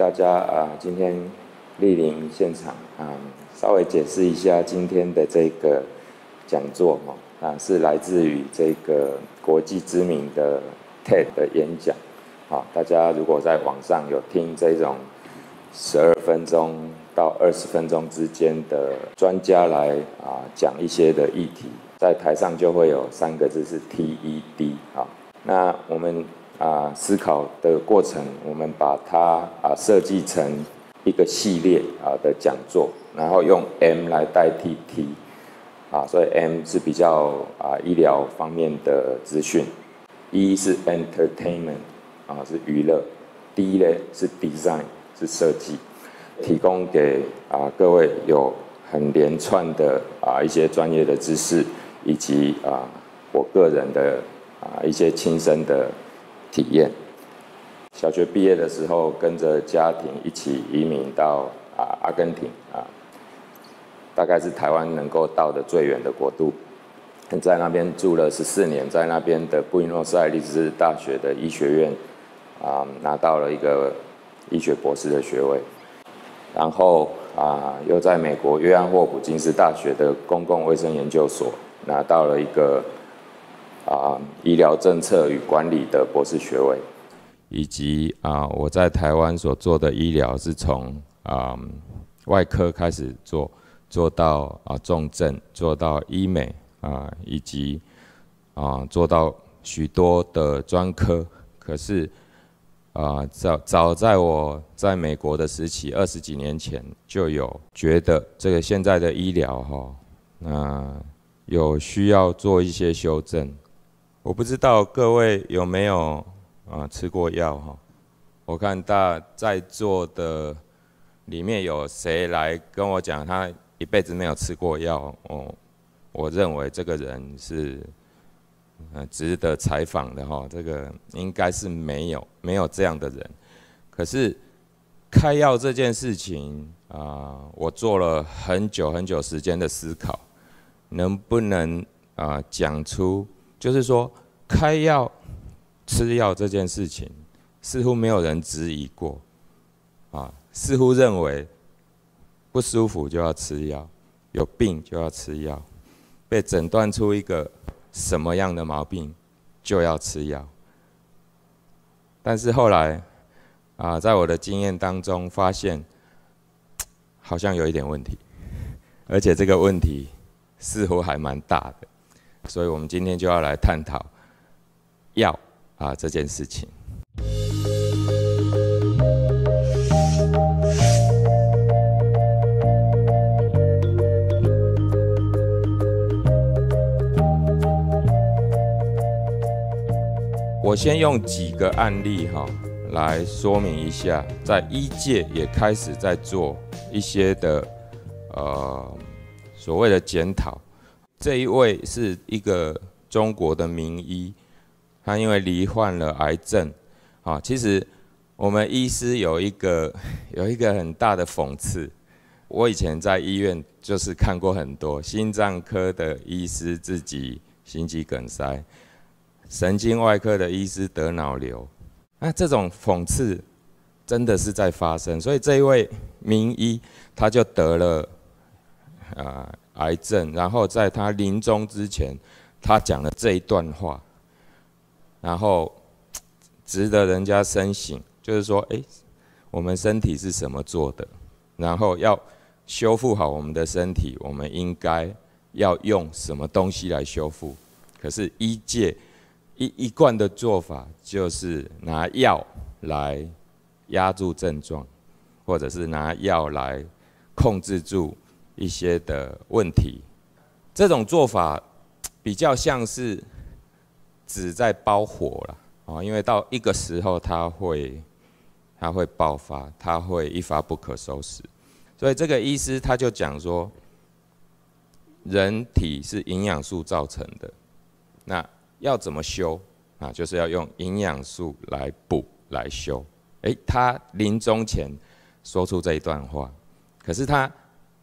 大家啊，今天莅临现场啊，稍微解释一下今天的这个讲座哈啊，是来自于这个国际知名的 TED 的演讲啊。大家如果在网上有听这种十二分钟到二十分钟之间的专家来啊讲一些的议题，在台上就会有三个字是 TED 啊。那我们。啊，思考的过程，我们把它啊设计成一个系列啊的讲座，然后用 M 来代替 T，啊，所以 M 是比较啊医疗方面的资讯，E 是 Entertainment 啊是娱乐，D 呢是 Design 是设计，提供给啊各位有很连串的啊一些专业的知识，以及啊我个人的啊一些亲身的。体验。小学毕业的时候，跟着家庭一起移民到啊阿根廷啊，大概是台湾能够到的最远的国度，在那边住了十四年，在那边的布宜诺斯艾利斯大学的医学院啊，拿到了一个医学博士的学位，然后啊，又在美国约翰霍普金斯大学的公共卫生研究所拿到了一个。啊，医疗政策与管理的博士学位，以及啊，我在台湾所做的医疗是从啊外科开始做，做到啊重症，做到医美啊，以及啊做到许多的专科。可是啊，早早在我在美国的时期，二十几年前就有觉得这个现在的医疗哈，那有需要做一些修正。我不知道各位有没有啊吃过药哈？我看大在座的里面有谁来跟我讲他一辈子没有吃过药哦？我认为这个人是嗯值得采访的哈。这个应该是没有没有这样的人。可是开药这件事情啊，我做了很久很久时间的思考，能不能啊讲出？就是说，开药、吃药这件事情，似乎没有人质疑过，啊，似乎认为不舒服就要吃药，有病就要吃药，被诊断出一个什么样的毛病就要吃药。但是后来，啊，在我的经验当中发现，好像有一点问题，而且这个问题似乎还蛮大的。所以，我们今天就要来探讨药啊这件事情。我先用几个案例哈来说明一下，在医界也开始在做一些的呃所谓的检讨。这一位是一个中国的名医，他因为罹患了癌症，啊，其实我们医师有一个 有一个很大的讽刺，我以前在医院就是看过很多心脏科的医师自己心肌梗塞，神经外科的医师得脑瘤，那这种讽刺真的是在发生，所以这一位名医他就得了啊。癌症，然后在他临终之前，他讲了这一段话，然后值得人家深省，就是说，哎，我们身体是什么做的？然后要修复好我们的身体，我们应该要用什么东西来修复？可是医界一一贯的做法就是拿药来压住症状，或者是拿药来控制住。一些的问题，这种做法比较像是纸在包火了啊，因为到一个时候，它会它会爆发，它会一发不可收拾，所以这个医师他就讲说，人体是营养素造成的，那要怎么修啊？就是要用营养素来补来修。诶，他临终前说出这一段话，可是他。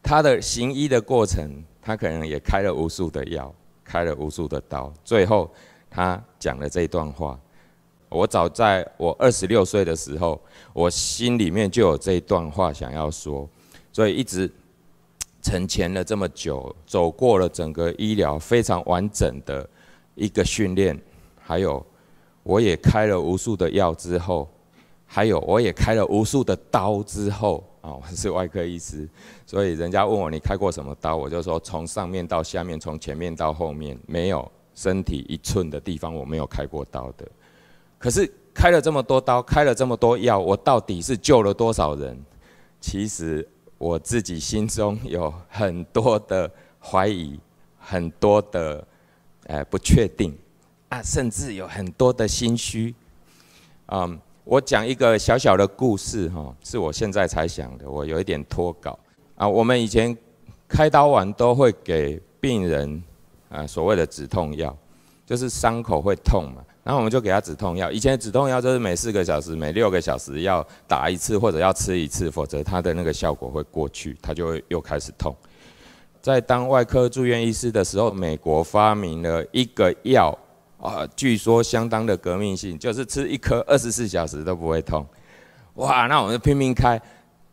他的行医的过程，他可能也开了无数的药，开了无数的刀。最后，他讲了这段话。我早在我二十六岁的时候，我心里面就有这一段话想要说，所以一直存钱了这么久，走过了整个医疗非常完整的，一个训练，还有我也开了无数的药之后，还有我也开了无数的刀之后。哦，我是外科医师，所以人家问我你开过什么刀，我就说从上面到下面，从前面到后面，没有身体一寸的地方我没有开过刀的。可是开了这么多刀，开了这么多药，我到底是救了多少人？其实我自己心中有很多的怀疑，很多的哎不确定啊，甚至有很多的心虚，嗯。我讲一个小小的故事哈，是我现在才想的，我有一点脱稿啊。我们以前开刀完都会给病人啊所谓的止痛药，就是伤口会痛嘛，然后我们就给他止痛药。以前止痛药就是每四个小时、每六个小时要打一次或者要吃一次，否则它的那个效果会过去，它就会又开始痛。在当外科住院医师的时候，美国发明了一个药。啊，据说相当的革命性，就是吃一颗二十四小时都不会痛。哇，那我就拼命开，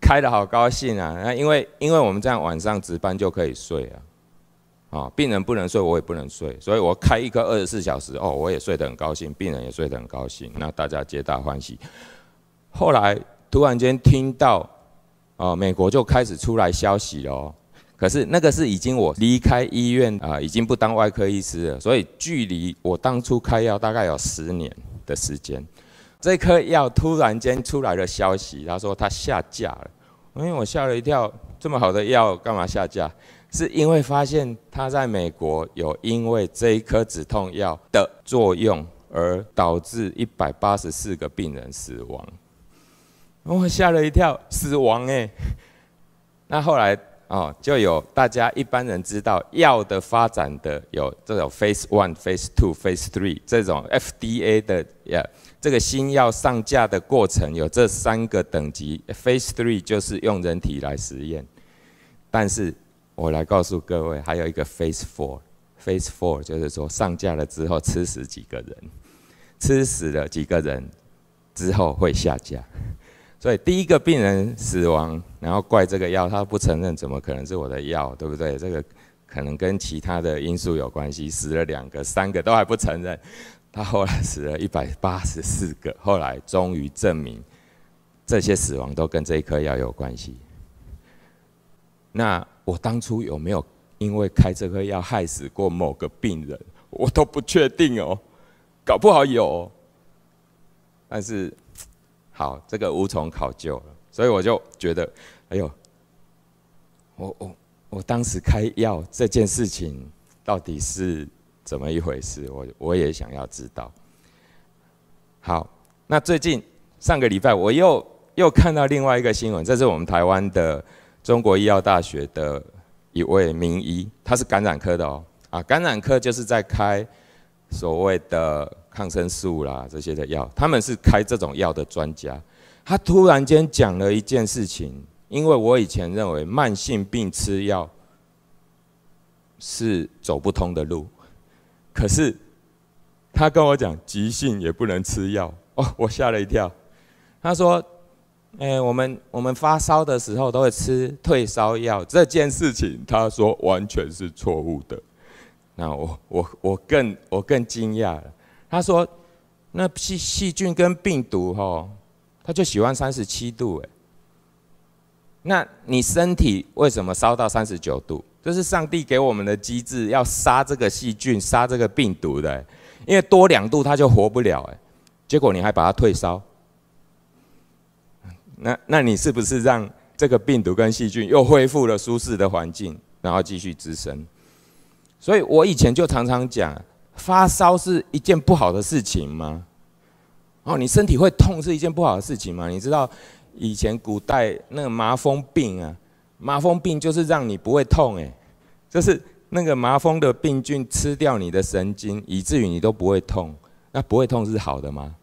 开的好高兴啊！那因为因为我们这样晚上值班就可以睡啊。啊，病人不能睡，我也不能睡，所以我开一颗二十四小时哦，我也睡得很高兴，病人也睡得很高兴，那大家皆大欢喜。后来突然间听到，啊，美国就开始出来消息了。可是那个是已经我离开医院啊，已经不当外科医师了，所以距离我当初开药大概有十年的时间。这颗药突然间出来的消息，他说他下架了，因为我吓了一跳，这么好的药干嘛下架？是因为发现他在美国有因为这一颗止痛药的作用而导致一百八十四个病人死亡。我吓了一跳，死亡哎，那后来。哦，就有大家一般人知道药的发展的有这种 phase one、phase two、phase three 这种 FDA 的呀，这个新药上架的过程有这三个等级。phase three 就是用人体来实验，但是我来告诉各位，还有一个 phase four。phase four 就是说上架了之后吃死几个人，吃死了几个人之后会下架。对，第一个病人死亡，然后怪这个药，他不承认，怎么可能是我的药，对不对？这个可能跟其他的因素有关系。死了两个、三个都还不承认，他后来死了一百八十四个，后来终于证明这些死亡都跟这一颗药有关系。那我当初有没有因为开这颗药害死过某个病人，我都不确定哦，搞不好有，但是。好，这个无从考究了，所以我就觉得，哎呦，我我我当时开药这件事情到底是怎么一回事？我我也想要知道。好，那最近上个礼拜我又又看到另外一个新闻，这是我们台湾的中国医药大学的一位名医，他是感染科的哦，啊，感染科就是在开所谓的。抗生素啦，这些的药，他们是开这种药的专家。他突然间讲了一件事情，因为我以前认为慢性病吃药是走不通的路，可是他跟我讲，急性也不能吃药哦，我吓了一跳。他说：“哎，我们我们发烧的时候都会吃退烧药，这件事情他说完全是错误的。”那我我我更我更惊讶了。他说：“那细细菌跟病毒哈，他就喜欢三十七度哎。那你身体为什么烧到三十九度？这是上帝给我们的机制，要杀这个细菌、杀这个病毒的，因为多两度它就活不了哎。结果你还把它退烧，那那你是不是让这个病毒跟细菌又恢复了舒适的环境，然后继续滋生？所以我以前就常常讲。”发烧是一件不好的事情吗？哦，你身体会痛是一件不好的事情吗？你知道以前古代那个麻风病啊，麻风病就是让你不会痛哎，就是那个麻风的病菌吃掉你的神经，以至于你都不会痛。那不会痛是好的吗？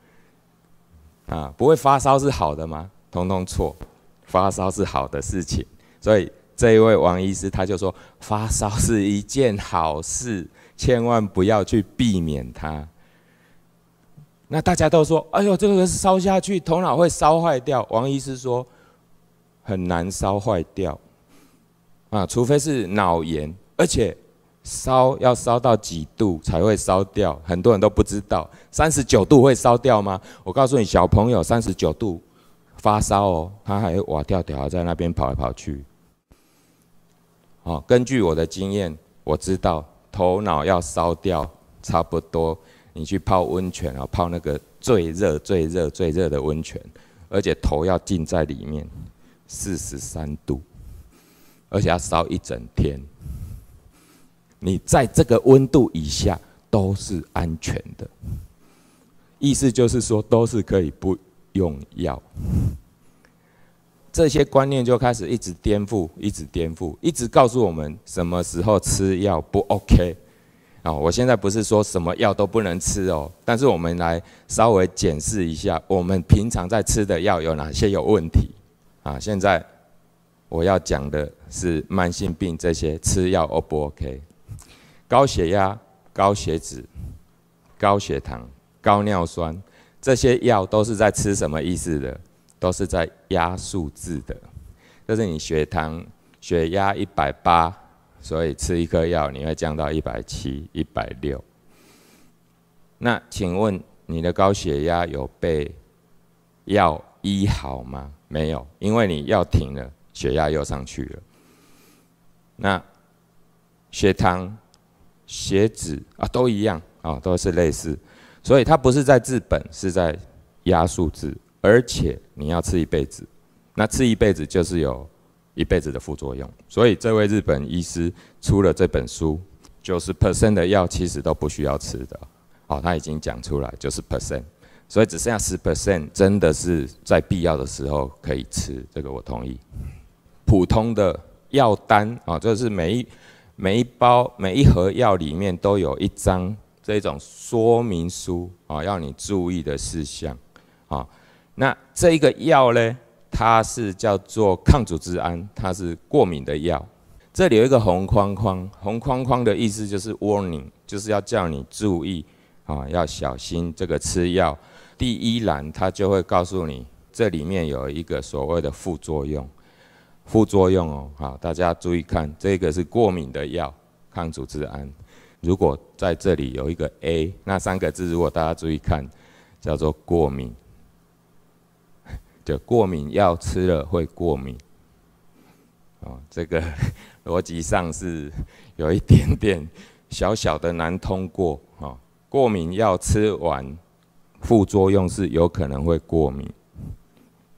啊，不会发烧是好的吗？通通错，发烧是好的事情。所以这一位王医师他就说，发烧是一件好事。千万不要去避免它。那大家都说：“哎呦，这个烧下去，头脑会烧坏掉。”王医师说：“很难烧坏掉，啊，除非是脑炎，而且烧要烧到几度才会烧掉？很多人都不知道，三十九度会烧掉吗？我告诉你，小朋友三十九度发烧哦，他还哇跳跳在那边跑来跑去。好，根据我的经验，我知道。”头脑要烧掉，差不多，你去泡温泉啊，泡那个最热、最热、最热的温泉，而且头要浸在里面，四十三度，而且要烧一整天。你在这个温度以下都是安全的，意思就是说都是可以不用药。这些观念就开始一直颠覆，一直颠覆，一直告诉我们什么时候吃药不 OK 哦，我现在不是说什么药都不能吃哦，但是我们来稍微检视一下，我们平常在吃的药有哪些有问题啊？现在我要讲的是慢性病这些吃药 O 不 OK？高血压、高血脂、高血糖、高尿酸，这些药都是在吃什么意思的？都是在压数字的，就是你血糖、血压一百八，所以吃一颗药你会降到一百七、一百六。那请问你的高血压有被药医好吗？没有，因为你药停了，血压又上去了。那血糖、血脂啊都一样啊，都是类似，所以它不是在治本，是在压数字。而且你要吃一辈子，那吃一辈子就是有一辈子的副作用。所以这位日本医师出了这本书，就是 percent 的药其实都不需要吃的，哦，他已经讲出来就是 percent，所以只剩下十 percent 真的是在必要的时候可以吃。这个我同意。普通的药单啊，就是每一每一包每一盒药里面都有一张这种说明书啊，要你注意的事项啊。那这一个药呢，它是叫做抗组织胺，它是过敏的药。这里有一个红框框，红框框的意思就是 warning，就是要叫你注意，啊，要小心这个吃药。第一栏它就会告诉你，这里面有一个所谓的副作用，副作用哦，好，大家注意看，这个是过敏的药，抗组织胺。如果在这里有一个 A，那三个字如果大家注意看，叫做过敏。过敏药吃了会过敏，哦，这个 逻辑上是有一点点小小的难通过。哦，过敏药吃完，副作用是有可能会过敏，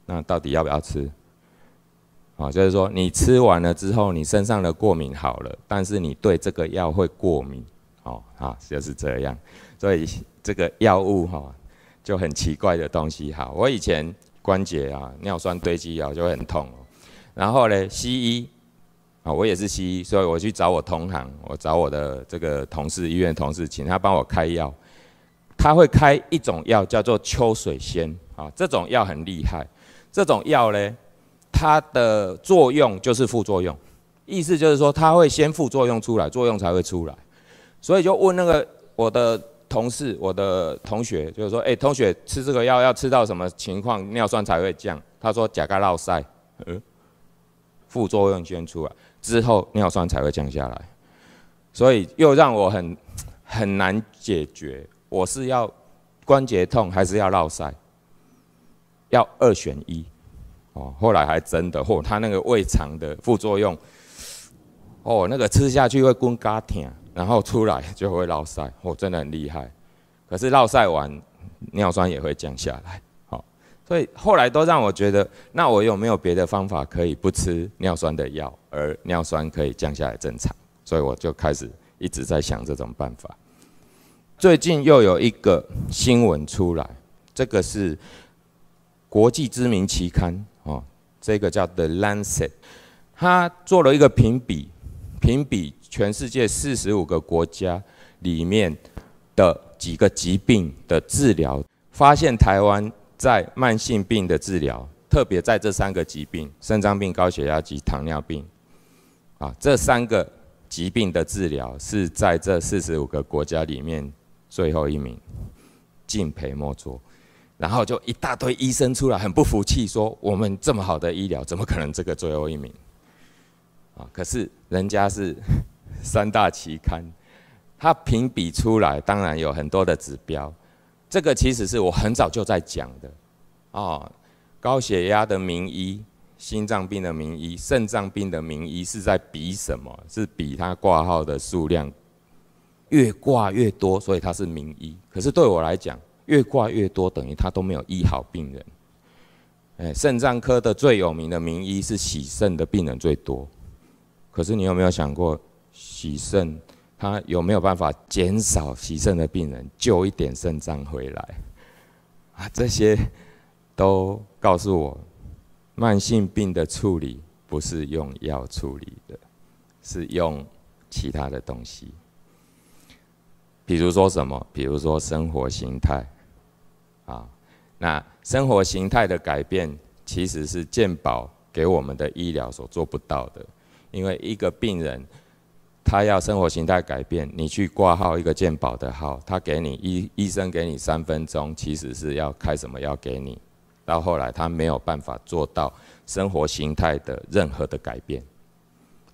那到底要不要吃？啊，就是说你吃完了之后，你身上的过敏好了，但是你对这个药会过敏，哦，啊，就是这样。所以这个药物哈，就很奇怪的东西。哈，我以前。关节啊，尿酸堆积啊，就会很痛。然后呢，西医啊，我也是西医，所以我去找我同行，我找我的这个同事医院同事，请他帮我开药。他会开一种药叫做秋水仙啊，这种药很厉害。这种药呢，它的作用就是副作用，意思就是说它会先副作用出来，作用才会出来。所以就问那个我的。同事，我的同学就是说，哎，同学吃这个药要吃到什么情况，尿酸才会降？他说，甲肝绕塞，嗯，副作用先出来，之后尿酸才会降下来，所以又让我很 很难解决。我是要关节痛还是要绕塞？要二选一哦。后来还真的，嚯，他那个胃肠的副作用，哦，那个吃下去会滚嘎疼。然后出来就会落塞，我真的很厉害。可是落塞完，尿酸也会降下来，好，所以后来都让我觉得，那我有没有别的方法可以不吃尿酸的药，而尿酸可以降下来正常？所以我就开始一直在想这种办法。最近又有一个新闻出来，这个是国际知名期刊哦，这个叫《The Lancet》，它做了一个评比，评比。全世界四十五个国家里面的几个疾病的治疗，发现台湾在慢性病的治疗，特别在这三个疾病：肾脏病、高血压及糖尿病。啊，这三个疾病的治疗是在这四十五个国家里面最后一名，敬陪末座。然后就一大堆医生出来，很不服气，说：“我们这么好的医疗，怎么可能这个最后一名？”啊，可是人家是。三大期刊，它评比出来，当然有很多的指标。这个其实是我很早就在讲的，哦，高血压的名医、心脏病的名医、肾脏病的名医是在比什么？是比他挂号的数量，越挂越多，所以他是名医。可是对我来讲，越挂越多等于他都没有医好病人。哎，肾脏科的最有名的名医是洗肾的病人最多，可是你有没有想过？洗肾，他有没有办法减少洗肾的病人，救一点肾脏回来？啊，这些都告诉我，慢性病的处理不是用药处理的，是用其他的东西。比如说什么？比如说生活形态，啊，那生活形态的改变其实是健保给我们的医疗所做不到的，因为一个病人。他要生活形态改变，你去挂号一个健保的号，他给你医医生给你三分钟，其实是要开什么药给你。到后来他没有办法做到生活形态的任何的改变，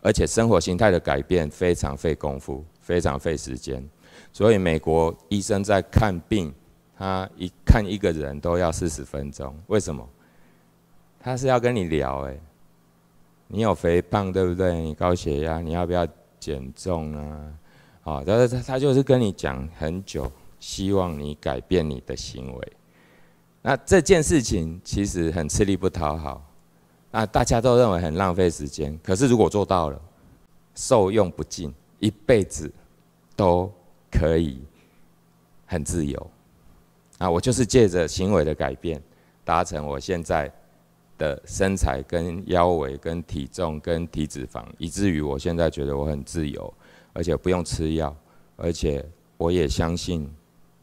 而且生活形态的改变非常费功夫，非常费时间。所以美国医生在看病，他一看一个人都要四十分钟，为什么？他是要跟你聊哎，你有肥胖对不对？你高血压，你要不要？减重啊，啊，他他他就是跟你讲很久，希望你改变你的行为。那这件事情其实很吃力不讨好，啊，大家都认为很浪费时间。可是如果做到了，受用不尽，一辈子都可以很自由。啊，我就是借着行为的改变，达成我现在。的身材、跟腰围、跟体重、跟体脂肪，以至于我现在觉得我很自由，而且不用吃药，而且我也相信，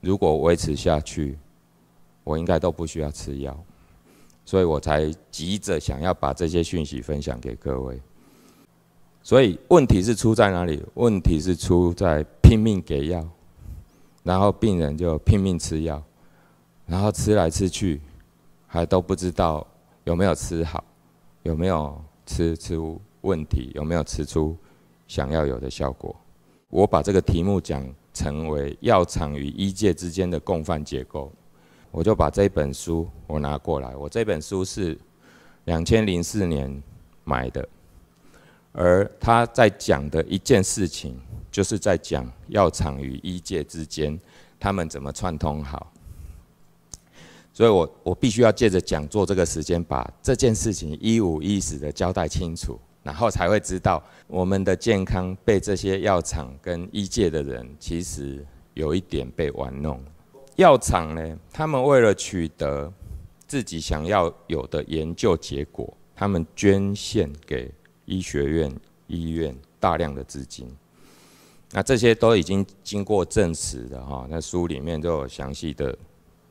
如果维持下去，我应该都不需要吃药，所以我才急着想要把这些讯息分享给各位。所以问题是出在哪里？问题是出在拼命给药，然后病人就拼命吃药，然后吃来吃去，还都不知道。有没有吃好？有没有吃出问题？有没有吃出想要有的效果？我把这个题目讲成为药厂与医界之间的共犯结构，我就把这本书我拿过来。我这本书是两千零四年买的，而他在讲的一件事情，就是在讲药厂与医界之间他们怎么串通好。所以，我我必须要借着讲座这个时间，把这件事情一五一十的交代清楚，然后才会知道我们的健康被这些药厂跟医界的人，其实有一点被玩弄。药厂呢，他们为了取得自己想要有的研究结果，他们捐献给医学院、医院大量的资金。那这些都已经经过证实的哈，那书里面都有详细的。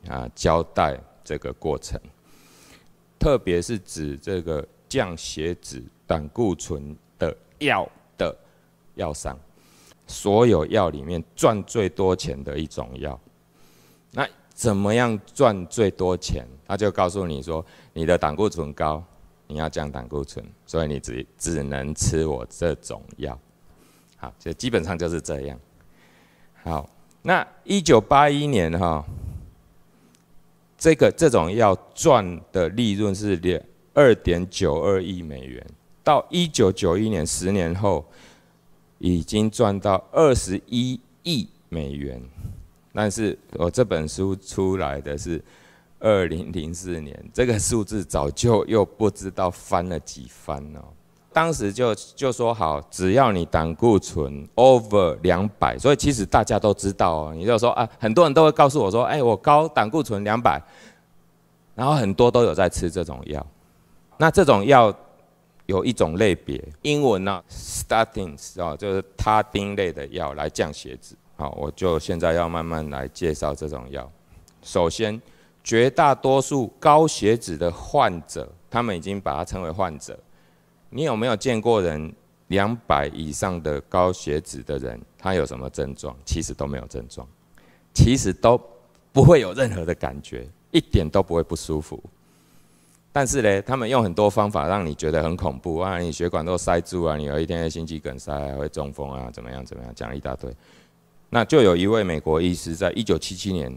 啊，交代这个过程，特别是指这个降血脂、胆固醇的药的药商，所有药里面赚最多钱的一种药。那怎么样赚最多钱？他就告诉你说：“你的胆固醇高，你要降胆固醇，所以你只只能吃我这种药。”好，就基本上就是这样。好，那一九八一年哈。这个这种要赚的利润是两二点九二亿美元，到一九九一年十年后，已经赚到二十一亿美元，但是我这本书出来的是二零零四年，这个数字早就又不知道翻了几番哦。当时就就说好，只要你胆固醇 over 两百，所以其实大家都知道哦。你就说啊，很多人都会告诉我说，哎，我高胆固醇两百，然后很多都有在吃这种药。那这种药有一种类别，英文呢 statins 哦，就是他汀类的药来降血脂。好，我就现在要慢慢来介绍这种药。首先，绝大多数高血脂的患者，他们已经把它称为患者。你有没有见过人两百以上的高血脂的人？他有什么症状？其实都没有症状，其实都不会有任何的感觉，一点都不会不舒服。但是呢，他们用很多方法让你觉得很恐怖啊，你血管都塞住啊，你有一天会心肌梗塞，啊、会中风啊，怎么样怎么样，讲一大堆。那就有一位美国医师在一九七七年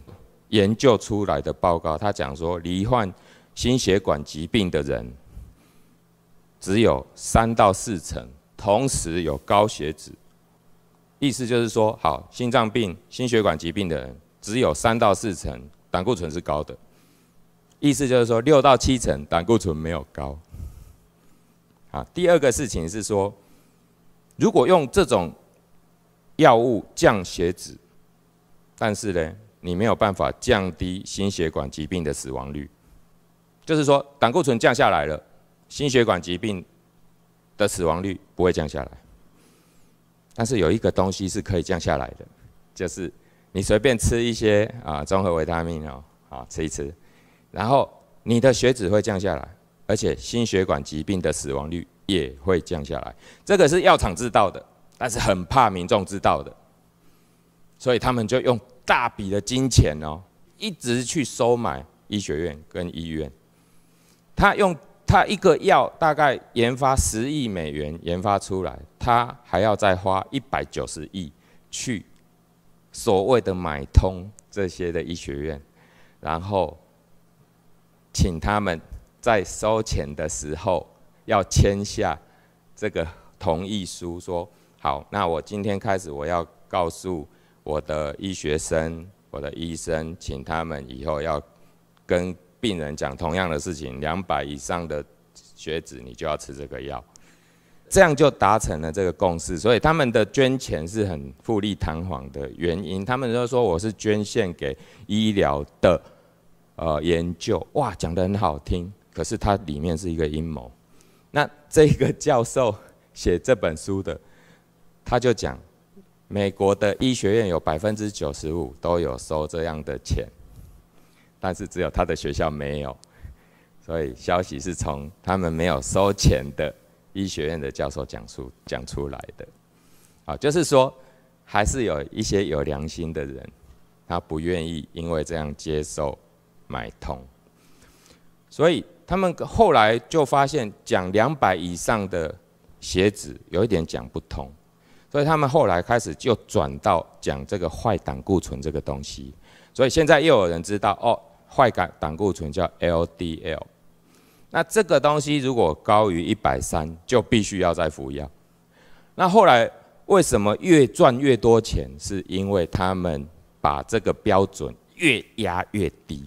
研究出来的报告，他讲说，罹患心血管疾病的人。只有三到四成，同时有高血脂，意思就是说，好，心脏病、心血管疾病的人只有三到四成胆固醇是高的，意思就是说，六到七成胆固醇没有高。啊，第二个事情是说，如果用这种药物降血脂，但是呢，你没有办法降低心血管疾病的死亡率，就是说，胆固醇降下来了。心血管疾病的死亡率不会降下来，但是有一个东西是可以降下来的，就是你随便吃一些啊，综合维他命哦，啊吃一吃，然后你的血脂会降下来，而且心血管疾病的死亡率也会降下来。这个是药厂知道的，但是很怕民众知道的，所以他们就用大笔的金钱哦，一直去收买医学院跟医院，他用。他一个药大概研发十亿美元研发出来，他还要再花一百九十亿去所谓的买通这些的医学院，然后请他们在收钱的时候要签下这个同意书，说好，那我今天开始我要告诉我的医学生、我的医生，请他们以后要跟。病人讲同样的事情，两百以上的血脂，你就要吃这个药，这样就达成了这个共识。所以他们的捐钱是很富丽堂皇的原因，他们就说我是捐献给医疗的呃研究，哇，讲得很好听，可是它里面是一个阴谋。那这个教授写这本书的，他就讲，美国的医学院有百分之九十五都有收这样的钱。但是只有他的学校没有，所以消息是从他们没有收钱的医学院的教授讲出讲出来的，啊，就是说还是有一些有良心的人，他不愿意因为这样接受买通，所以他们后来就发现讲两百以上的鞋子有一点讲不通，所以他们后来开始就转到讲这个坏胆固醇这个东西，所以现在又有人知道哦。坏胆胆固醇叫 LDL，那这个东西如果高于一百三，就必须要再服药。那后来为什么越赚越多钱？是因为他们把这个标准越压越低。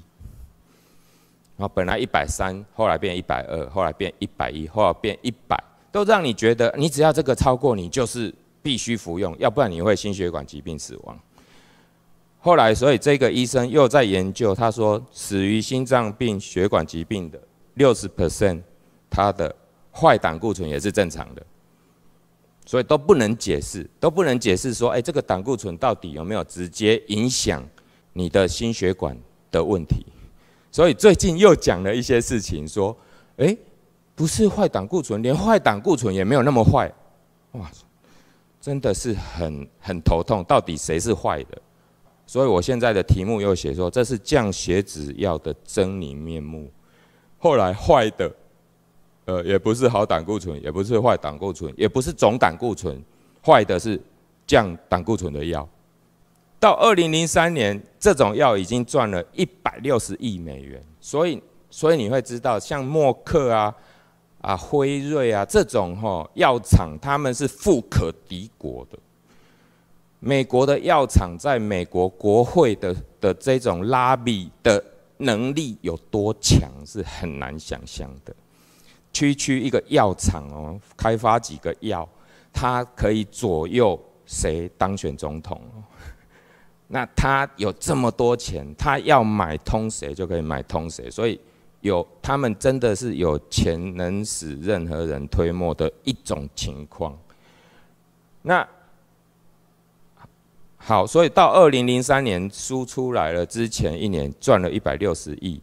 啊，本来一百三，后来变一百二，后来变一百一，后来变一百，都让你觉得你只要这个超过，你就是必须服用，要不然你会心血管疾病死亡。后来，所以这个医生又在研究。他说，死于心脏病、血管疾病的六十 percent，他的坏胆固醇也是正常的，所以都不能解释，都不能解释说，哎，这个胆固醇到底有没有直接影响你的心血管的问题？所以最近又讲了一些事情，说，哎，不是坏胆固醇，连坏胆固醇也没有那么坏，哇，真的是很很头痛，到底谁是坏的？所以我现在的题目又写说，这是降血脂药的狰狞面目。后来坏的，呃，也不是好胆固醇，也不是坏胆固醇，也不是总胆固醇，坏的是降胆固醇的药。到二零零三年，这种药已经赚了一百六十亿美元。所以，所以你会知道，像默克啊、啊辉瑞啊这种哈药厂，他们是富可敌国的。美国的药厂在美国国会的的这种拉比的能力有多强，是很难想象的。区区一个药厂哦，开发几个药，它可以左右谁当选总统。那他有这么多钱，他要买通谁就可以买通谁。所以，有他们真的是有钱能使任何人推磨的一种情况。那。好，所以到二零零三年输出来了之前一年赚了一百六十亿，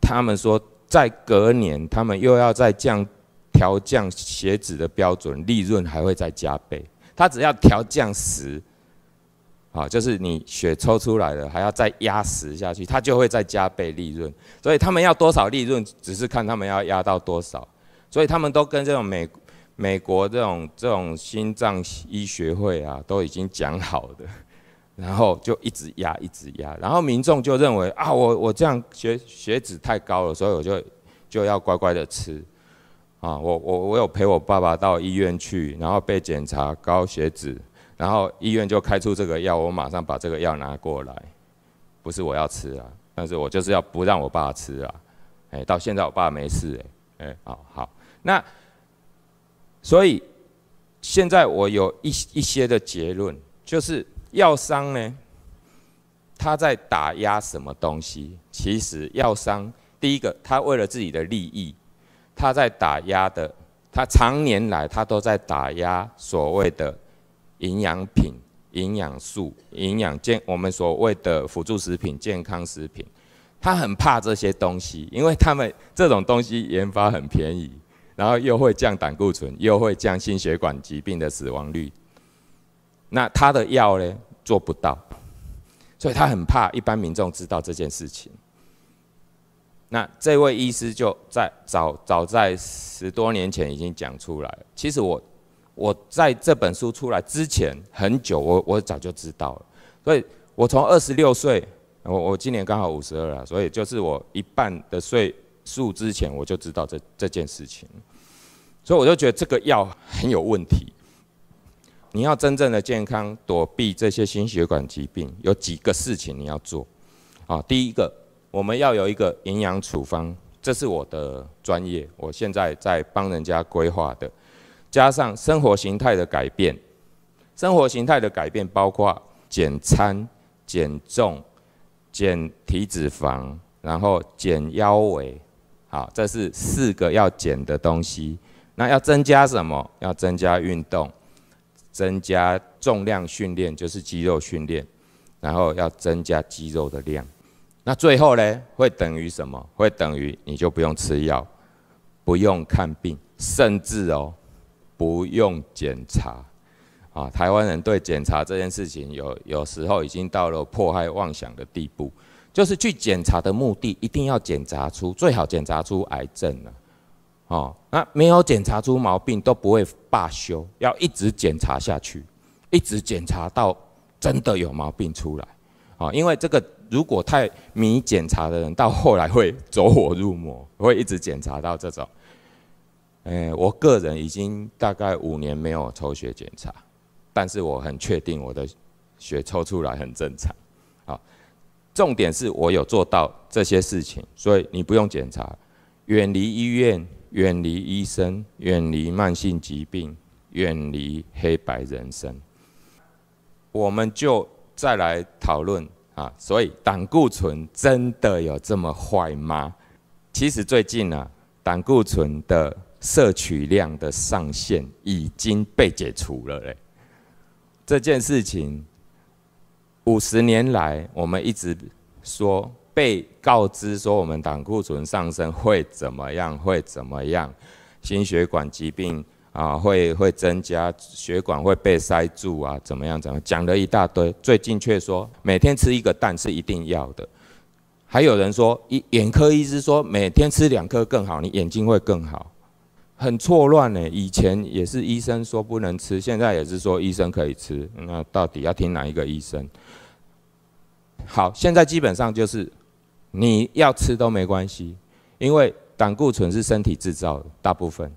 他们说在隔年他们又要再降调降血脂的标准，利润还会再加倍。他只要调降十，啊，就是你血抽出来了还要再压十下去，它就会再加倍利润。所以他们要多少利润，只是看他们要压到多少。所以他们都跟这种美美国这种这种心脏医学会啊，都已经讲好的。然后就一直压，一直压，然后民众就认为啊，我我这样血血脂太高了，所以我就就要乖乖的吃。啊，我我我有陪我爸爸到医院去，然后被检查高血脂，然后医院就开出这个药，我马上把这个药拿过来，不是我要吃啊，但是我就是要不让我爸吃啊。哎，到现在我爸没事哎，哎，好好。那所以现在我有一一些的结论就是。药商呢？他在打压什么东西？其实药商第一个，他为了自己的利益，他在打压的，他常年来他都在打压所谓的营养品、营养素、营养健，我们所谓的辅助食品、健康食品。他很怕这些东西，因为他们这种东西研发很便宜，然后又会降胆固醇，又会降心血管疾病的死亡率。那他的药呢做不到，所以他很怕一般民众知道这件事情。那这位医师就在早早在十多年前已经讲出来。其实我我在这本书出来之前很久，我我早就知道了。所以我从二十六岁，我我今年刚好五十二了，所以就是我一半的岁数之前我就知道这这件事情。所以我就觉得这个药很有问题。你要真正的健康，躲避这些心血管疾病，有几个事情你要做啊。第一个，我们要有一个营养处方，这是我的专业，我现在在帮人家规划的。加上生活形态的改变，生活形态的改变包括减餐、减重、减体脂肪，然后减腰围，啊，这是四个要减的东西。那要增加什么？要增加运动。增加重量训练就是肌肉训练，然后要增加肌肉的量，那最后呢会等于什么？会等于你就不用吃药，不用看病，甚至哦不用检查啊！台湾人对检查这件事情有有时候已经到了迫害妄想的地步，就是去检查的目的一定要检查出最好检查出癌症了，哦。那没有检查出毛病都不会罢休，要一直检查下去，一直检查到真的有毛病出来，啊，因为这个如果太迷检查的人，到后来会走火入魔，会一直检查到这种。哎，我个人已经大概五年没有抽血检查，但是我很确定我的血抽出来很正常，啊，重点是我有做到这些事情，所以你不用检查，远离医院。远离医生，远离慢性疾病，远离黑白人生，我们就再来讨论啊。所以胆固醇真的有这么坏吗？其实最近呢，胆固醇的摄取量的上限已经被解除了嘞。这件事情五十年来，我们一直说。被告知说我们胆固醇上升会怎么样？会怎么样？心血管疾病啊，会会增加血管会被塞住啊？怎么样？怎么样？讲了一大堆，最近却说每天吃一个蛋是一定要的。还有人说，眼科医师说每天吃两颗更好，你眼睛会更好。很错乱呢。以前也是医生说不能吃，现在也是说医生可以吃。那到底要听哪一个医生？好，现在基本上就是。你要吃都没关系，因为胆固醇是身体制造，的，大部分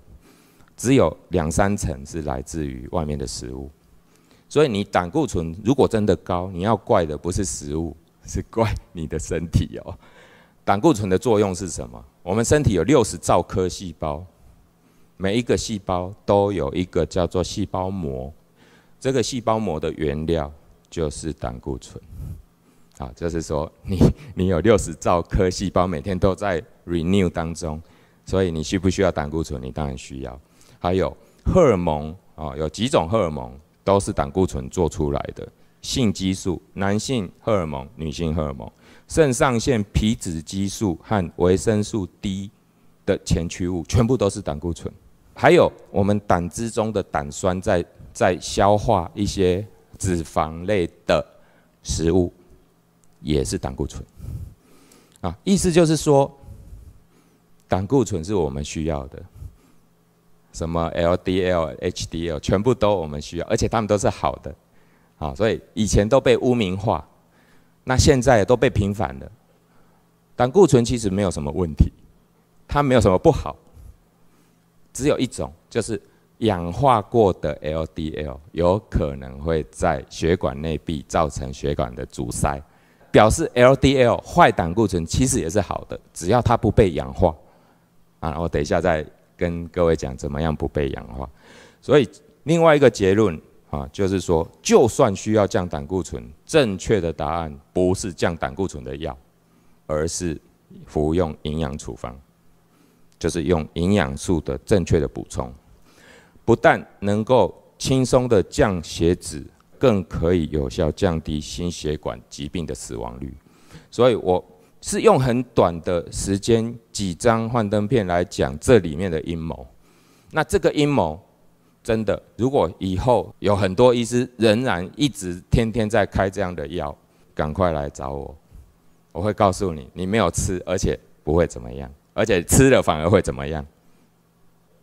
只有两三成是来自于外面的食物。所以你胆固醇如果真的高，你要怪的不是食物，是怪你的身体哦。胆固醇的作用是什么？我们身体有六十兆颗细胞，每一个细胞都有一个叫做细胞膜，这个细胞膜的原料就是胆固醇。啊，就是说，你你有六十兆颗细胞，每天都在 renew 当中，所以你需不需要胆固醇？你当然需要。还有荷尔蒙啊，有几种荷尔蒙都是胆固醇做出来的，性激素、男性荷尔蒙、女性荷尔蒙、肾上腺皮质激素和维生素 D 的前驱物，全部都是胆固醇。还有我们胆汁中的胆酸，在在消化一些脂肪类的食物。也是胆固醇啊，意思就是说，胆固醇是我们需要的，什么 L D L、H D L，全部都我们需要，而且它们都是好的啊。所以以前都被污名化，那现在都被平反了。胆固醇其实没有什么问题，它没有什么不好，只有一种就是氧化过的 L D L 有可能会在血管内壁造成血管的阻塞。表示 LDL 坏胆固醇其实也是好的，只要它不被氧化啊。我等一下再跟各位讲怎么样不被氧化。所以另外一个结论啊，就是说，就算需要降胆固醇，正确的答案不是降胆固醇的药，而是服用营养处方，就是用营养素的正确的补充，不但能够轻松的降血脂。更可以有效降低心血管疾病的死亡率，所以我是用很短的时间，几张幻灯片来讲这里面的阴谋。那这个阴谋真的，如果以后有很多医师仍然一直天天在开这样的药，赶快来找我，我会告诉你，你没有吃，而且不会怎么样，而且吃了反而会怎么样。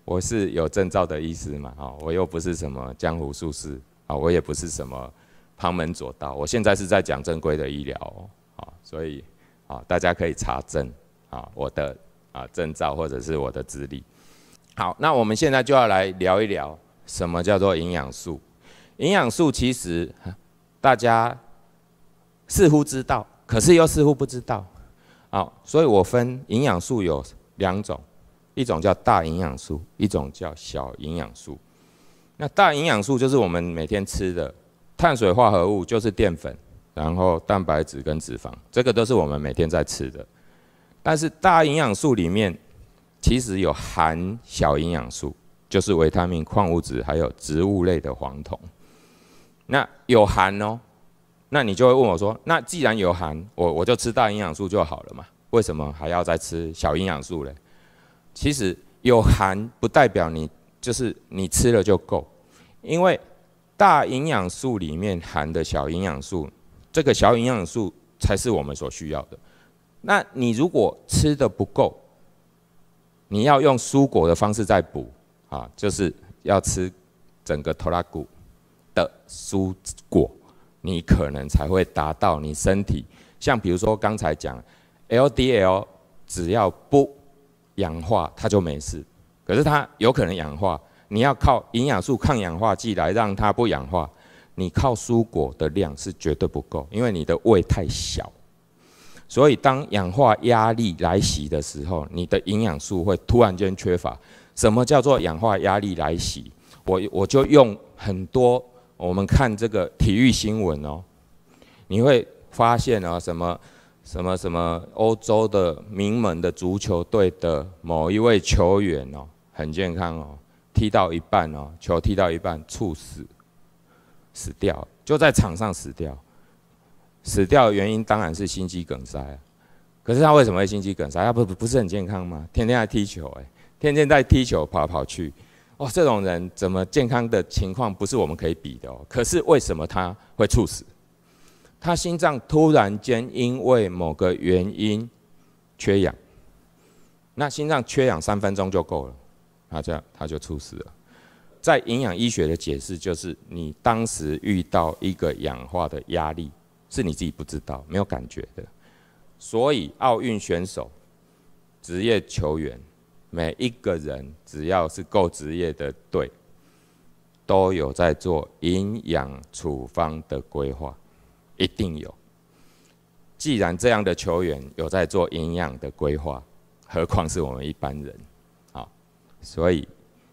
我是有证照的医师嘛，哦，我又不是什么江湖术士。啊，我也不是什么旁门左道，我现在是在讲正规的医疗啊，所以啊，大家可以查证啊我的啊证照或者是我的资历。好，那我们现在就要来聊一聊什么叫做营养素。营养素其实大家似乎知道，可是又似乎不知道。好，所以我分营养素有两种，一种叫大营养素，一种叫小营养素。那大营养素就是我们每天吃的碳水化合物，就是淀粉，然后蛋白质跟脂肪，这个都是我们每天在吃的。但是大营养素里面其实有含小营养素，就是维他命、矿物质，还有植物类的黄酮。那有含哦，那你就会问我说：那既然有含，我我就吃大营养素就好了嘛？为什么还要再吃小营养素嘞？其实有含不代表你就是你吃了就够。因为大营养素里面含的小营养素，这个小营养素才是我们所需要的。那你如果吃的不够，你要用蔬果的方式再补啊，就是要吃整个头拉骨的蔬果，你可能才会达到你身体。像比如说刚才讲，LDL 只要不氧化，它就没事。可是它有可能氧化。你要靠营养素、抗氧化剂来让它不氧化。你靠蔬果的量是绝对不够，因为你的胃太小。所以，当氧化压力来袭的时候，你的营养素会突然间缺乏。什么叫做氧化压力来袭？我我就用很多我们看这个体育新闻哦，你会发现啊，什么什么什么欧洲的名门的足球队的某一位球员哦，很健康哦。踢到一半哦，球踢到一半，猝死，死掉，就在场上死掉。死掉的原因当然是心肌梗塞啊。可是他为什么会心肌梗塞？他不不是很健康吗？天天在踢球，哎，天天在踢球，跑来跑去。哦，这种人怎么健康的情况不是我们可以比的哦。可是为什么他会猝死？他心脏突然间因为某个原因缺氧，那心脏缺氧三分钟就够了。他这样，他就猝死了。在营养医学的解释，就是你当时遇到一个氧化的压力，是你自己不知道、没有感觉的。所以，奥运选手、职业球员，每一个人只要是够职业的，队，都有在做营养处方的规划，一定有。既然这样的球员有在做营养的规划，何况是我们一般人？所以，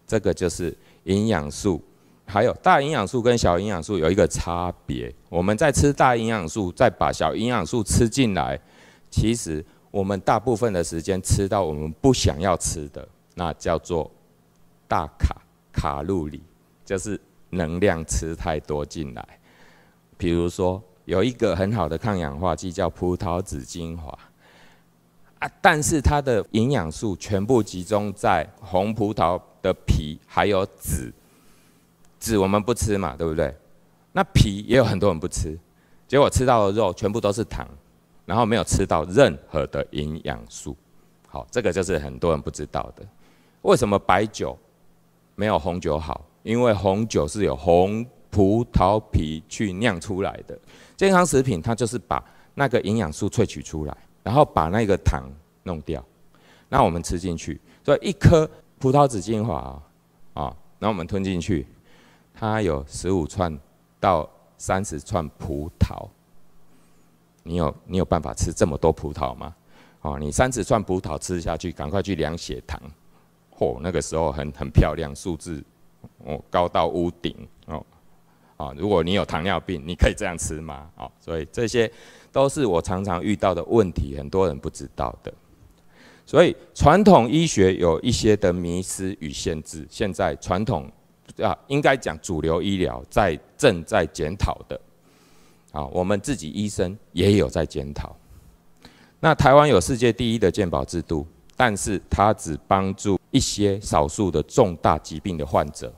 这个就是营养素，还有大营养素跟小营养素有一个差别。我们在吃大营养素，再把小营养素吃进来，其实我们大部分的时间吃到我们不想要吃的，那叫做大卡卡路里，就是能量吃太多进来。比如说，有一个很好的抗氧化剂叫葡萄籽精华。啊！但是它的营养素全部集中在红葡萄的皮还有籽，籽我们不吃嘛，对不对？那皮也有很多人不吃，结果吃到的肉全部都是糖，然后没有吃到任何的营养素。好，这个就是很多人不知道的。为什么白酒没有红酒好？因为红酒是有红葡萄皮去酿出来的。健康食品它就是把那个营养素萃取出来。然后把那个糖弄掉，那我们吃进去，所以一颗葡萄籽精华，啊，那我们吞进去，它有十五串到三十串葡萄，你有你有办法吃这么多葡萄吗？哦，你三十串葡萄吃下去，赶快去量血糖，嚯，那个时候很很漂亮，数字哦高到屋顶哦。啊，如果你有糖尿病，你可以这样吃吗？啊，所以这些都是我常常遇到的问题，很多人不知道的。所以传统医学有一些的迷失与限制，现在传统啊应该讲主流医疗在正在检讨的，啊，我们自己医生也有在检讨。那台湾有世界第一的健保制度，但是它只帮助一些少数的重大疾病的患者。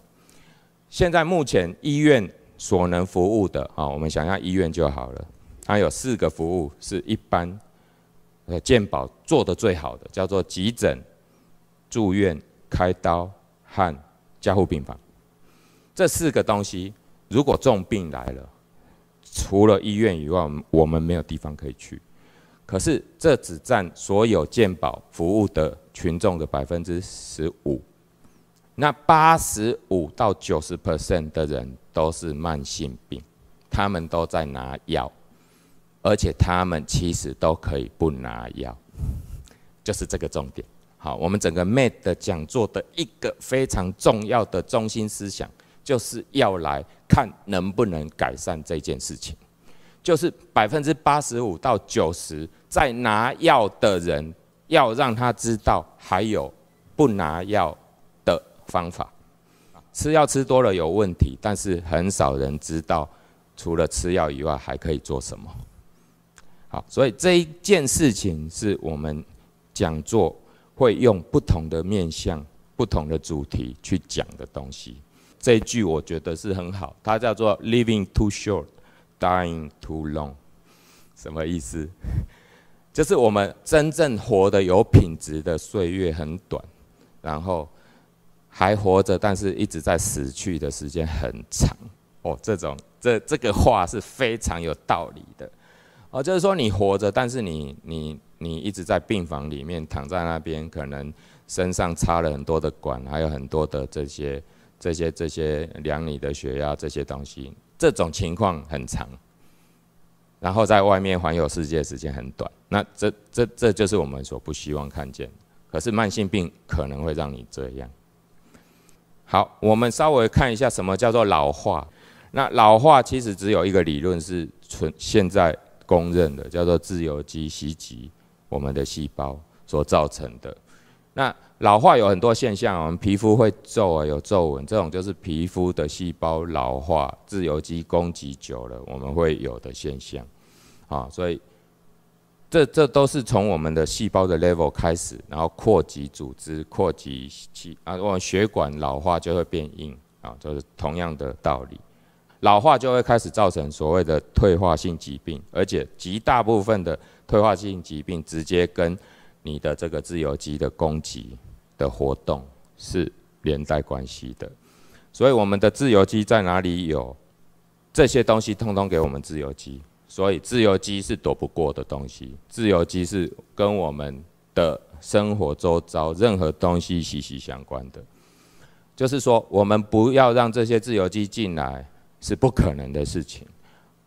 现在目前医院。所能服务的啊，我们想要医院就好了。它有四个服务是一般，呃，健保做的最好的，叫做急诊、住院、开刀和加护病房。这四个东西，如果重病来了，除了医院以外，我们没有地方可以去。可是这只占所有健保服务的群众的百分之十五。那八十五到九十 percent 的人。都是慢性病，他们都在拿药，而且他们其实都可以不拿药，就是这个重点。好，我们整个 Med 讲座的一个非常重要的中心思想，就是要来看能不能改善这件事情，就是百分之八十五到九十在拿药的人，要让他知道还有不拿药的方法。吃药吃多了有问题，但是很少人知道，除了吃药以外还可以做什么。好，所以这一件事情是我们讲座会用不同的面向、不同的主题去讲的东西。这一句我觉得是很好，它叫做 “Living too short, dying too long”，什么意思？就是我们真正活得有品质的岁月很短，然后。还活着，但是一直在死去的时间很长哦。这种这这个话是非常有道理的哦。就是说，你活着，但是你你你一直在病房里面躺在那边，可能身上插了很多的管，还有很多的这些这些这些量你的血压这些东西。这种情况很长，然后在外面环游世界时间很短。那这这这就是我们所不希望看见。可是慢性病可能会让你这样。好，我们稍微看一下什么叫做老化。那老化其实只有一个理论是存现在公认的，叫做自由基袭击我们的细胞所造成的。那老化有很多现象，我们皮肤会皱啊，有皱纹，这种就是皮肤的细胞老化，自由基攻击久了我们会有的现象。啊，所以。这这都是从我们的细胞的 level 开始，然后扩及组织、扩及其啊，我们血管老化就会变硬啊，就是同样的道理。老化就会开始造成所谓的退化性疾病，而且极大部分的退化性疾病直接跟你的这个自由基的攻击的活动是连带关系的。所以我们的自由基在哪里有？这些东西通通给我们自由基。所以自由基是躲不过的东西，自由基是跟我们的生活周遭任何东西息息相关的，就是说我们不要让这些自由基进来是不可能的事情。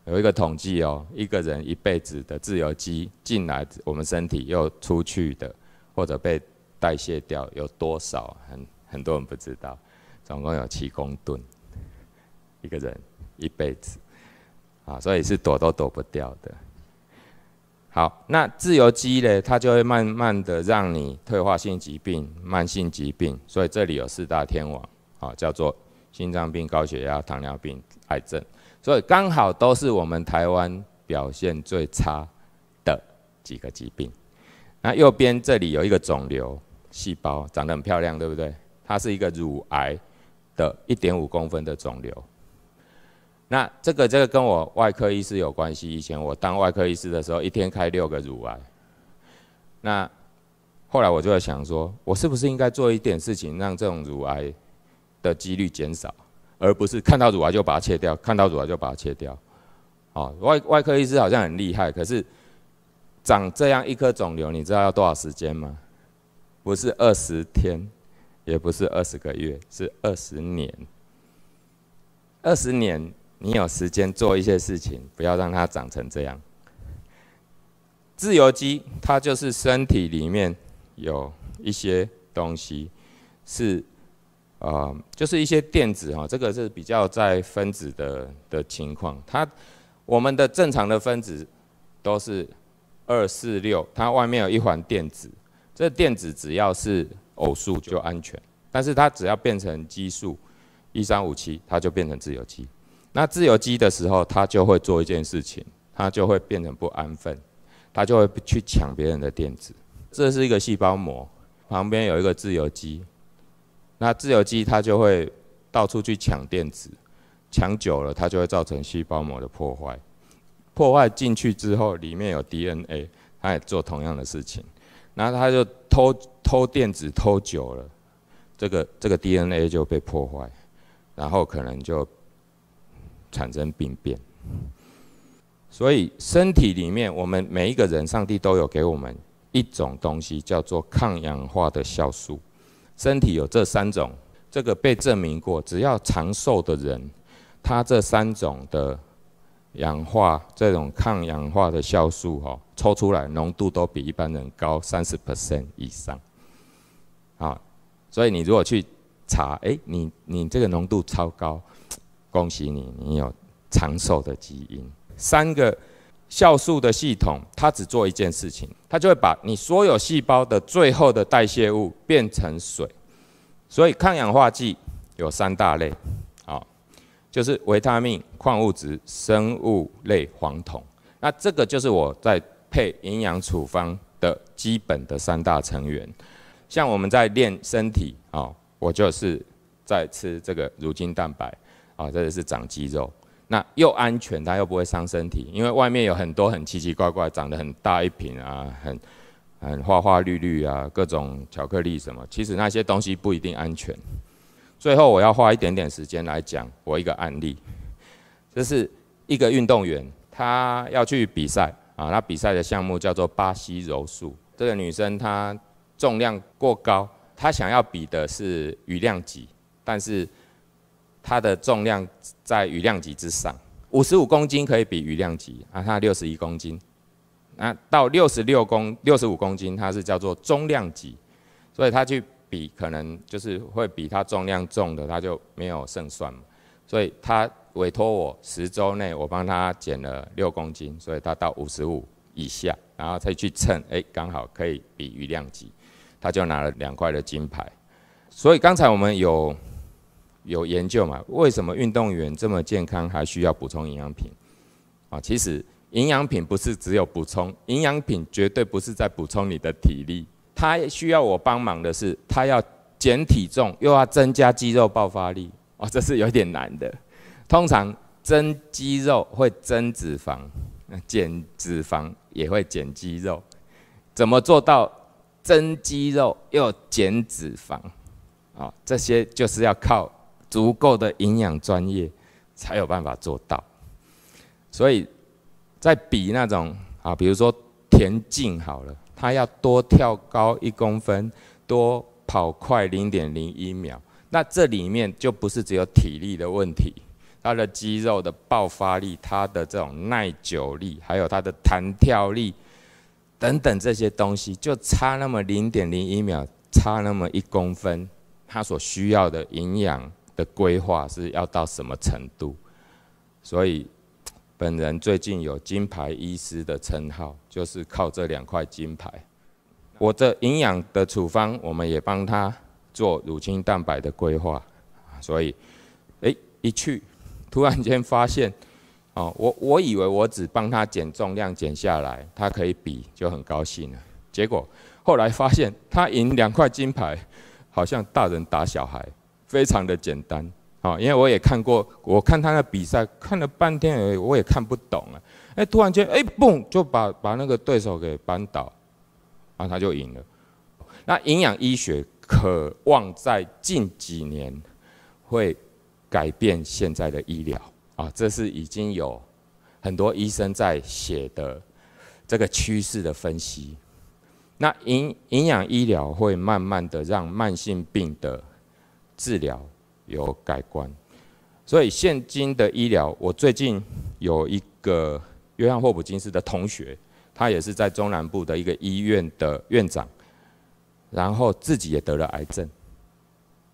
有一个统计哦，一个人一辈子的自由基进来，我们身体又出去的或者被代谢掉，有多少？很很多人不知道，总共有七公吨，一个人一辈子。啊，所以是躲都躲不掉的。好，那自由基呢，它就会慢慢的让你退化性疾病、慢性疾病。所以这里有四大天王，啊，叫做心脏病、高血压、糖尿病、癌症。所以刚好都是我们台湾表现最差的几个疾病。那右边这里有一个肿瘤细胞，长得很漂亮，对不对？它是一个乳癌的一点五公分的肿瘤。那这个这个跟我外科医师有关系。以前我当外科医师的时候，一天开六个乳癌。那后来我就想说，我是不是应该做一点事情，让这种乳癌的几率减少，而不是看到乳癌就把它切掉，看到乳癌就把它切掉。哦，外外科医师好像很厉害，可是长这样一颗肿瘤，你知道要多少时间吗？不是二十天，也不是二十个月，是二十年。二十年。你有时间做一些事情，不要让它长成这样。自由基，它就是身体里面有一些东西，是啊，就是一些电子哈。这个是比较在分子的的情况。它我们的正常的分子都是二四六，它外面有一环电子。这电子只要是偶数就安全，但是它只要变成奇数，一三五七，它就变成自由基。那自由基的时候，它就会做一件事情，它就会变成不安分，它就会去抢别人的电子。这是一个细胞膜，旁边有一个自由基，那自由基它就会到处去抢电子，抢久了它就会造成细胞膜的破坏。破坏进去之后，里面有 DNA，它也做同样的事情，然后它就偷偷电子偷久了，这个这个 DNA 就被破坏，然后可能就。产生病变，所以身体里面，我们每一个人，上帝都有给我们一种东西，叫做抗氧化的酵素。身体有这三种，这个被证明过，只要长寿的人，他这三种的氧化这种抗氧化的酵素，哈，抽出来浓度都比一般人高三十 percent 以上。啊，所以你如果去查，哎，你你这个浓度超高。恭喜你，你有长寿的基因。三个酵素的系统，它只做一件事情，它就会把你所有细胞的最后的代谢物变成水。所以抗氧化剂有三大类，啊，就是维他命、矿物质、生物类黄酮。那这个就是我在配营养处方的基本的三大成员。像我们在练身体啊，我就是在吃这个乳清蛋白。啊，这个是长肌肉，那又安全，它又不会伤身体，因为外面有很多很奇奇怪怪、长得很大一瓶啊，很很花花绿绿啊，各种巧克力什么，其实那些东西不一定安全。最后，我要花一点点时间来讲我一个案例，就是一个运动员，她要去比赛啊，那比赛的项目叫做巴西柔术。这个女生她重量过高，她想要比的是羽量级，但是。它的重量在羽量级之上，五十五公斤可以比羽量级啊，它六十一公斤，那到六十六公六十五公斤，它是叫做中量级，所以他去比可能就是会比它重量重的它就没有胜算，所以他委托我十周内我帮他减了六公斤，所以他到五十五以下，然后再去称，哎刚好可以比羽量级，他就拿了两块的金牌，所以刚才我们有。有研究嘛？为什么运动员这么健康还需要补充营养品？啊，其实营养品不是只有补充，营养品绝对不是在补充你的体力。它需要我帮忙的是，它要减体重又要增加肌肉爆发力，哦，这是有点难的。通常增肌肉会增脂肪，减脂肪也会减肌肉。怎么做到增肌肉又减脂肪？啊，这些就是要靠。足够的营养，专业才有办法做到。所以，在比那种啊，比如说田径好了，他要多跳高一公分，多跑快零点零一秒，那这里面就不是只有体力的问题，他的肌肉的爆发力、他的这种耐久力，还有他的弹跳力等等这些东西，就差那么零点零一秒，差那么一公分，他所需要的营养。的规划是要到什么程度？所以，本人最近有金牌医师的称号，就是靠这两块金牌。我的营养的处方，我们也帮他做乳清蛋白的规划。所以，诶，一去，突然间发现，哦，我我以为我只帮他减重量，减下来他可以比，就很高兴了。结果后来发现，他赢两块金牌，好像大人打小孩。非常的简单啊，因为我也看过，我看他的比赛看了半天，已，我也看不懂啊。哎，突然间，哎，嘣，就把把那个对手给扳倒，啊，他就赢了。那营养医学渴望在近几年会改变现在的医疗啊，这是已经有很多医生在写的这个趋势的分析。那营营养医疗会慢慢的让慢性病的。治疗有改观，所以现今的医疗，我最近有一个约翰霍普金斯的同学，他也是在中南部的一个医院的院长，然后自己也得了癌症，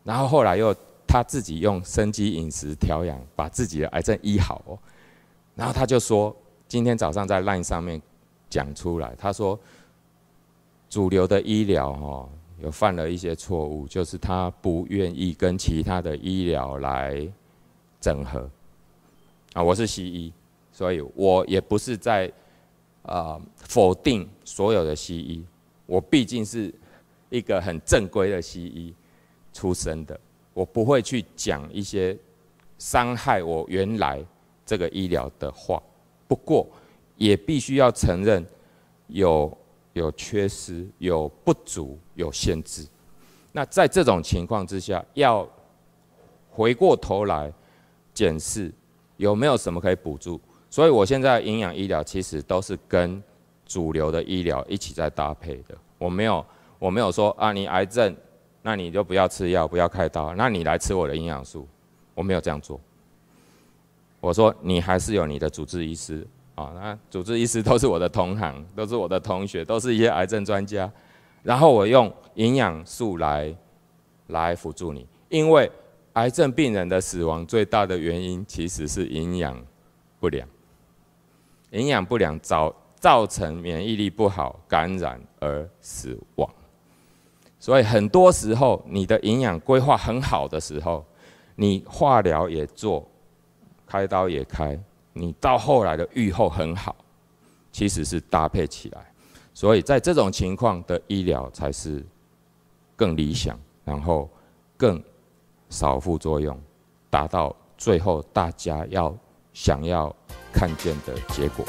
然后后来又他自己用生机饮食调养，把自己的癌症医好，哦。然后他就说今天早上在 LINE 上面讲出来，他说主流的医疗哈。有犯了一些错误，就是他不愿意跟其他的医疗来整合啊。我是西医，所以我也不是在啊否定所有的西医。我毕竟是一个很正规的西医出身的，我不会去讲一些伤害我原来这个医疗的话。不过也必须要承认有。有缺失、有不足、有限制，那在这种情况之下，要回过头来检视有没有什么可以补助。所以我现在营养医疗其实都是跟主流的医疗一起在搭配的。我没有，我没有说啊，你癌症，那你就不要吃药，不要开刀，那你来吃我的营养素，我没有这样做。我说，你还是有你的主治医师。啊，那主治医师都是我的同行，都是我的同学，都是一些癌症专家。然后我用营养素来，来辅助你，因为癌症病人的死亡最大的原因其实是营养不良，营养不良造造成免疫力不好，感染而死亡。所以很多时候，你的营养规划很好的时候，你化疗也做，开刀也开。你到后来的愈后很好，其实是搭配起来，所以在这种情况的医疗才是更理想，然后更少副作用，达到最后大家要想要看见的结果。